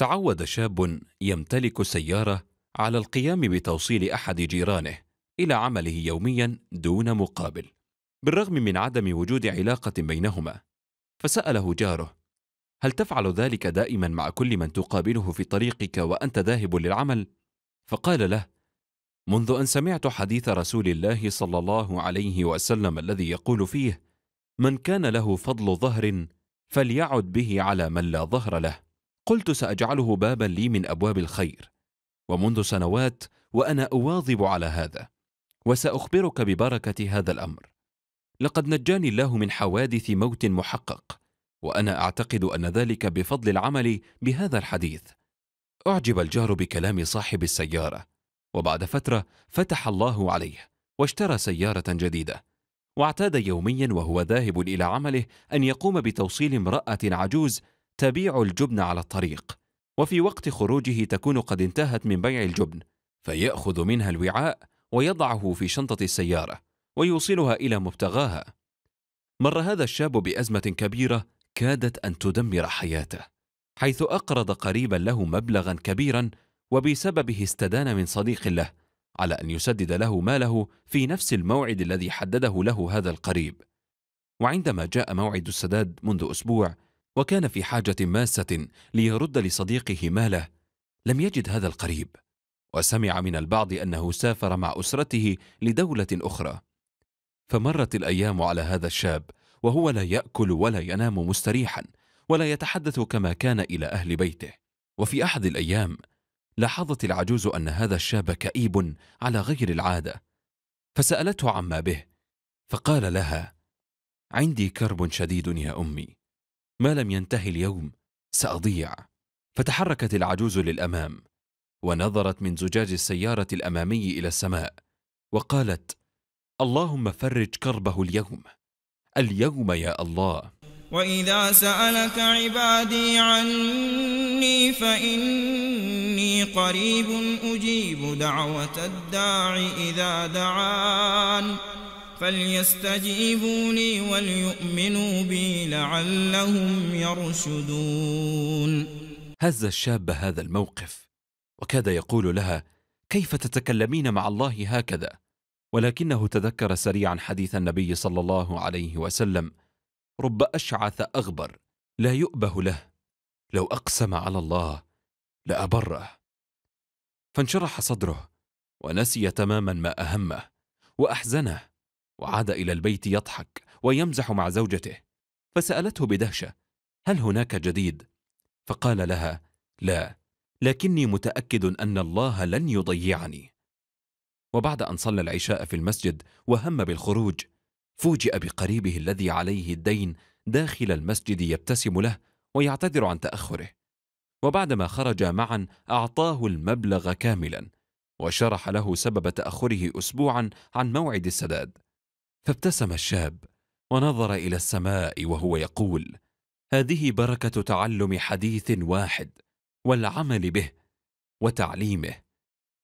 تعود شاب يمتلك سيارة على القيام بتوصيل أحد جيرانه إلى عمله يوميا دون مقابل بالرغم من عدم وجود علاقة بينهما فسأله جاره هل تفعل ذلك دائما مع كل من تقابله في طريقك وأنت ذاهب للعمل؟ فقال له منذ أن سمعت حديث رسول الله صلى الله عليه وسلم الذي يقول فيه من كان له فضل ظهر فليعد به على من لا ظهر له قلت ساجعله بابا لي من ابواب الخير ومنذ سنوات وانا اواظب على هذا وساخبرك ببركه هذا الامر لقد نجاني الله من حوادث موت محقق وانا اعتقد ان ذلك بفضل العمل بهذا الحديث اعجب الجار بكلام صاحب السياره وبعد فتره فتح الله عليه واشترى سياره جديده واعتاد يوميا وهو ذاهب الى عمله ان يقوم بتوصيل امراه عجوز تبيع الجبن على الطريق وفي وقت خروجه تكون قد انتهت من بيع الجبن فياخذ منها الوعاء ويضعه في شنطه السياره ويوصلها الى مبتغاها مر هذا الشاب بازمه كبيره كادت ان تدمر حياته حيث اقرض قريبا له مبلغا كبيرا وبسببه استدان من صديق له على ان يسدد له ماله في نفس الموعد الذي حدده له هذا القريب وعندما جاء موعد السداد منذ اسبوع وكان في حاجة ماسة ليرد لصديقه ماله لم يجد هذا القريب وسمع من البعض أنه سافر مع أسرته لدولة أخرى فمرت الأيام على هذا الشاب وهو لا يأكل ولا ينام مستريحا ولا يتحدث كما كان إلى أهل بيته وفي أحد الأيام لاحظت العجوز أن هذا الشاب كئيب على غير العادة فسألته عما به فقال لها عندي كرب شديد يا أمي ما لم ينتهي اليوم ساضيع فتحركت العجوز للامام ونظرت من زجاج السياره الامامي الى السماء وقالت اللهم فرج كربه اليوم اليوم يا الله واذا سالك عبادي عني فاني قريب اجيب دعوه الداع اذا دعان فليستجيبوا لي وليؤمنوا بي لعلهم يرشدون هز الشاب هذا الموقف وكاد يقول لها كيف تتكلمين مع الله هكذا ولكنه تذكر سريعا حديث النبي صلى الله عليه وسلم رب أشعث أغبر لا يؤبه له لو أقسم على الله لأبره فانشرح صدره ونسي تماما ما أهمه وأحزنه وعاد إلى البيت يضحك ويمزح مع زوجته فسألته بدهشة هل هناك جديد؟ فقال لها لا لكني متأكد أن الله لن يضيعني وبعد أن صلى العشاء في المسجد وهم بالخروج فوجئ بقريبه الذي عليه الدين داخل المسجد يبتسم له ويعتذر عن تأخره وبعدما خرج معا أعطاه المبلغ كاملا وشرح له سبب تأخره أسبوعا عن موعد السداد فابتسم الشاب ونظر الى السماء وهو يقول هذه بركه تعلم حديث واحد والعمل به وتعليمه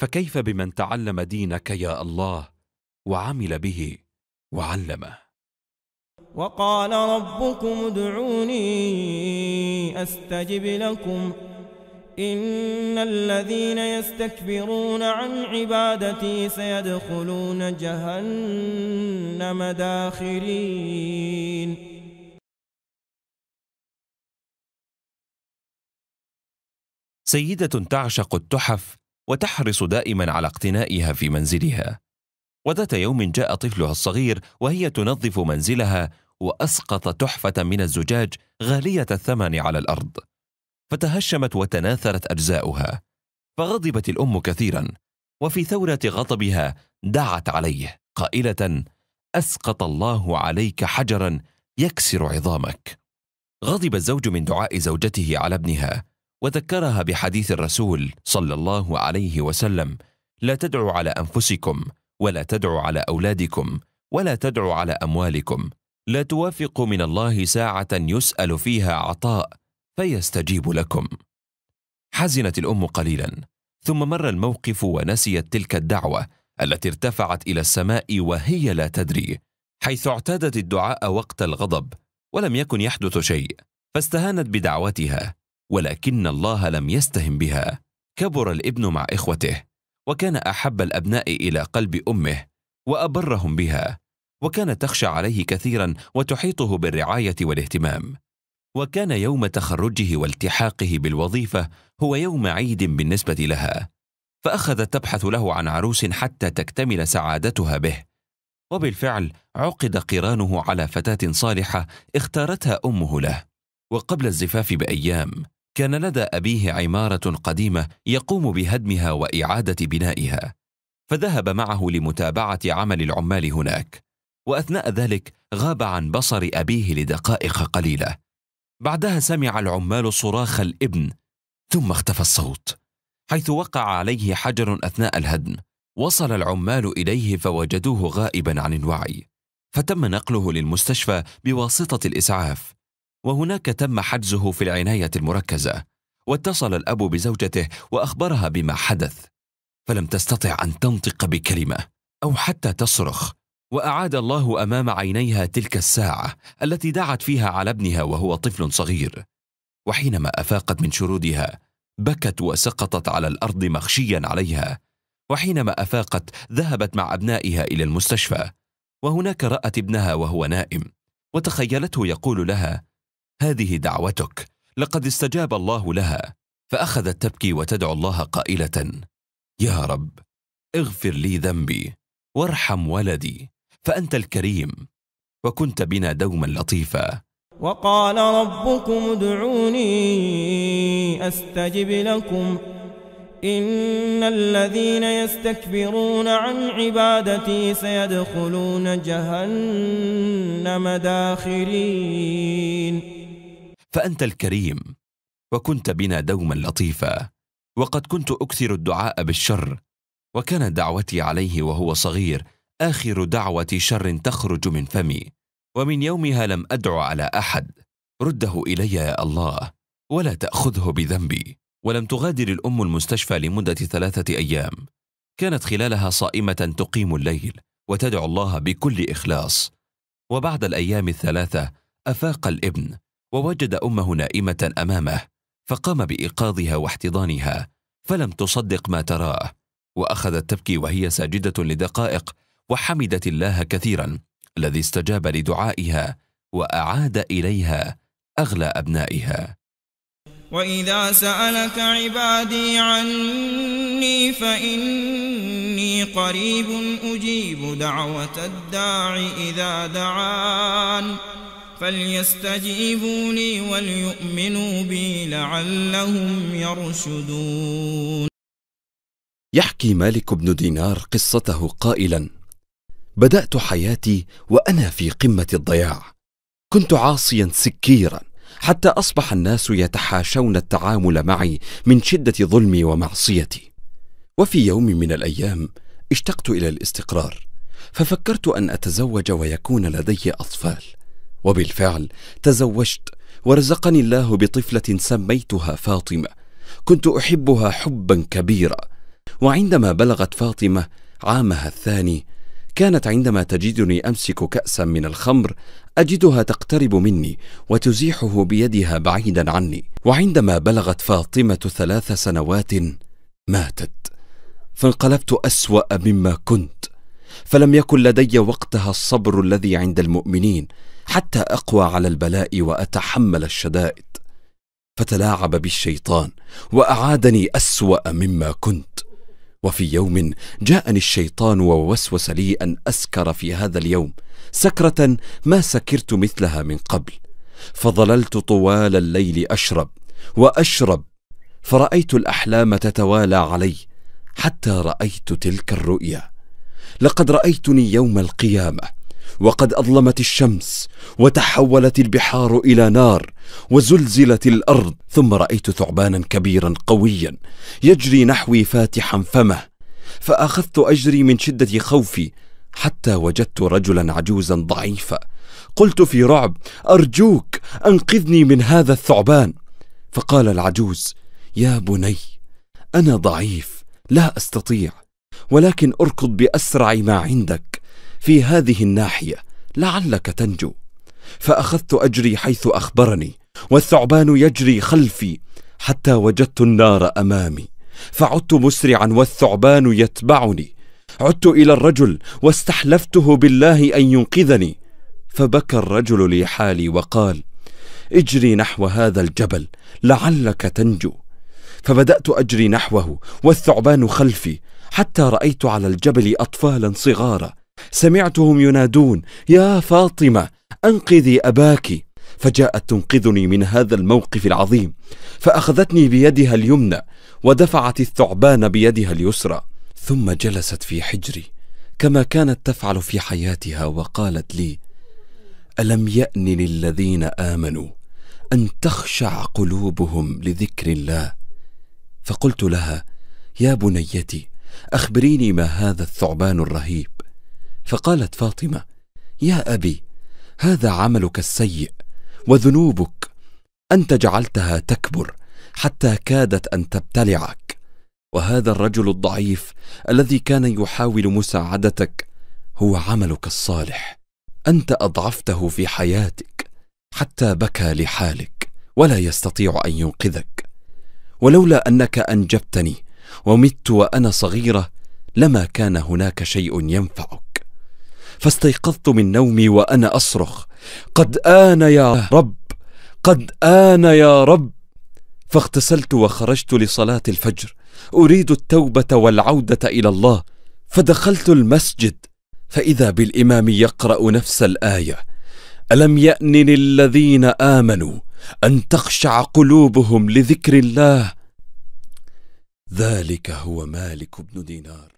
فكيف بمن تعلم دينك يا الله وعمل به وعلمه وقال ربكم ادعوني استجب لكم إن الذين يستكبرون عن عبادتي سيدخلون جهنم داخرين سيدة تعشق التحف وتحرص دائما على اقتنائها في منزلها وذات يوم جاء طفلها الصغير وهي تنظف منزلها وأسقط تحفة من الزجاج غالية الثمن على الأرض فتهشمت وتناثرت اجزاؤها فغضبت الام كثيرا وفي ثوره غضبها دعت عليه قائله اسقط الله عليك حجرا يكسر عظامك غضب الزوج من دعاء زوجته على ابنها وذكرها بحديث الرسول صلى الله عليه وسلم لا تدعوا على انفسكم ولا تدعوا على اولادكم ولا تدعوا على اموالكم لا توافق من الله ساعه يسال فيها عطاء فيستجيب لكم حزنت الام قليلا ثم مر الموقف ونسيت تلك الدعوه التي ارتفعت الى السماء وهي لا تدري حيث اعتادت الدعاء وقت الغضب ولم يكن يحدث شيء فاستهانت بدعوتها ولكن الله لم يستهن بها كبر الابن مع اخوته وكان احب الابناء الى قلب امه وابرهم بها وكانت تخشى عليه كثيرا وتحيطه بالرعايه والاهتمام وكان يوم تخرجه والتحاقه بالوظيفه هو يوم عيد بالنسبه لها فاخذت تبحث له عن عروس حتى تكتمل سعادتها به وبالفعل عقد قرانه على فتاه صالحه اختارتها امه له وقبل الزفاف بايام كان لدى ابيه عماره قديمه يقوم بهدمها واعاده بنائها فذهب معه لمتابعه عمل العمال هناك واثناء ذلك غاب عن بصر ابيه لدقائق قليله بعدها سمع العمال صراخ الابن ثم اختفى الصوت حيث وقع عليه حجر اثناء الهدم وصل العمال اليه فوجدوه غائبا عن الوعي فتم نقله للمستشفى بواسطه الاسعاف وهناك تم حجزه في العنايه المركزه واتصل الاب بزوجته واخبرها بما حدث فلم تستطع ان تنطق بكلمه او حتى تصرخ واعاد الله امام عينيها تلك الساعه التي دعت فيها على ابنها وهو طفل صغير وحينما افاقت من شرودها بكت وسقطت على الارض مخشيا عليها وحينما افاقت ذهبت مع ابنائها الى المستشفى وهناك رات ابنها وهو نائم وتخيلته يقول لها هذه دعوتك لقد استجاب الله لها فاخذت تبكي وتدعو الله قائله يا رب اغفر لي ذنبي وارحم ولدي فأنت الكريم وكنت بنا دوما لطيفا وقال ربكم ادعوني أستجب لكم إن الذين يستكبرون عن عبادتي سيدخلون جهنم داخرين فأنت الكريم وكنت بنا دوما لطيفا وقد كنت أكثر الدعاء بالشر وكان دعوتي عليه وهو صغير آخر دعوة شر تخرج من فمي ومن يومها لم أدعو على أحد رده إلي يا الله ولا تأخذه بذنبي ولم تغادر الأم المستشفى لمدة ثلاثة أيام كانت خلالها صائمة تقيم الليل وتدعو الله بكل إخلاص وبعد الأيام الثلاثة أفاق الابن ووجد أمه نائمة أمامه فقام بإيقاظها واحتضانها فلم تصدق ما تراه وأخذت تبكي وهي ساجدة لدقائق وحمدت الله كثيرا الذي استجاب لدعائها واعاد اليها اغلى ابنائها واذا سالك عبادي عني فاني قريب اجيب دعوه الداع اذا دعان فليستجيبوا لي وليؤمنوا بي لعلهم يرشدون يحكي مالك بن دينار قصته قائلا بدات حياتي وانا في قمه الضياع كنت عاصيا سكيرا حتى اصبح الناس يتحاشون التعامل معي من شده ظلمي ومعصيتي وفي يوم من الايام اشتقت الى الاستقرار ففكرت ان اتزوج ويكون لدي اطفال وبالفعل تزوجت ورزقني الله بطفله سميتها فاطمه كنت احبها حبا كبيرا وعندما بلغت فاطمه عامها الثاني كانت عندما تجدني امسك كاسا من الخمر اجدها تقترب مني وتزيحه بيدها بعيدا عني وعندما بلغت فاطمه ثلاث سنوات ماتت فانقلبت اسوا مما كنت فلم يكن لدي وقتها الصبر الذي عند المؤمنين حتى اقوى على البلاء واتحمل الشدائد فتلاعب بالشيطان واعادني اسوا مما كنت وفي يوم جاءني الشيطان ووسوس لي أن أسكر في هذا اليوم سكرة ما سكرت مثلها من قبل فظللت طوال الليل أشرب وأشرب فرأيت الأحلام تتوالى علي حتى رأيت تلك الرؤيا لقد رأيتني يوم القيامة وقد اظلمت الشمس وتحولت البحار الى نار وزلزلت الارض ثم رايت ثعبانا كبيرا قويا يجري نحوي فاتحا فمه فاخذت اجري من شده خوفي حتى وجدت رجلا عجوزا ضعيفا قلت في رعب ارجوك انقذني من هذا الثعبان فقال العجوز يا بني انا ضعيف لا استطيع ولكن اركض باسرع ما عندك في هذه الناحية لعلك تنجو فأخذت أجري حيث أخبرني والثعبان يجري خلفي حتى وجدت النار أمامي فعدت مسرعا والثعبان يتبعني عدت إلى الرجل واستحلفته بالله أن ينقذني فبكى الرجل لي حالي وقال اجري نحو هذا الجبل لعلك تنجو فبدأت أجري نحوه والثعبان خلفي حتى رأيت على الجبل أطفالا صغارا سمعتهم ينادون يا فاطمه انقذي اباك فجاءت تنقذني من هذا الموقف العظيم فاخذتني بيدها اليمنى ودفعت الثعبان بيدها اليسرى ثم جلست في حجري كما كانت تفعل في حياتها وقالت لي الم يان للذين امنوا ان تخشع قلوبهم لذكر الله فقلت لها يا بنيتي اخبريني ما هذا الثعبان الرهيب فقالت فاطمة يا أبي هذا عملك السيء وذنوبك أنت جعلتها تكبر حتى كادت أن تبتلعك وهذا الرجل الضعيف الذي كان يحاول مساعدتك هو عملك الصالح أنت أضعفته في حياتك حتى بكى لحالك ولا يستطيع أن ينقذك ولولا أنك أنجبتني ومت وأنا صغيرة لما كان هناك شيء ينفعك فاستيقظت من نومي وأنا أصرخ قد آن يا رب قد آن يا رب فاغتسلت وخرجت لصلاة الفجر أريد التوبة والعودة إلى الله فدخلت المسجد فإذا بالإمام يقرأ نفس الآية ألم يأن للذين آمنوا أن تخشع قلوبهم لذكر الله ذلك هو مالك بن دينار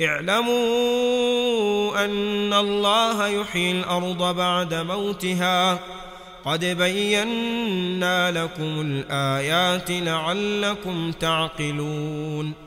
اعلموا أن الله يحيي الأرض بعد موتها قد بينا لكم الآيات لعلكم تعقلون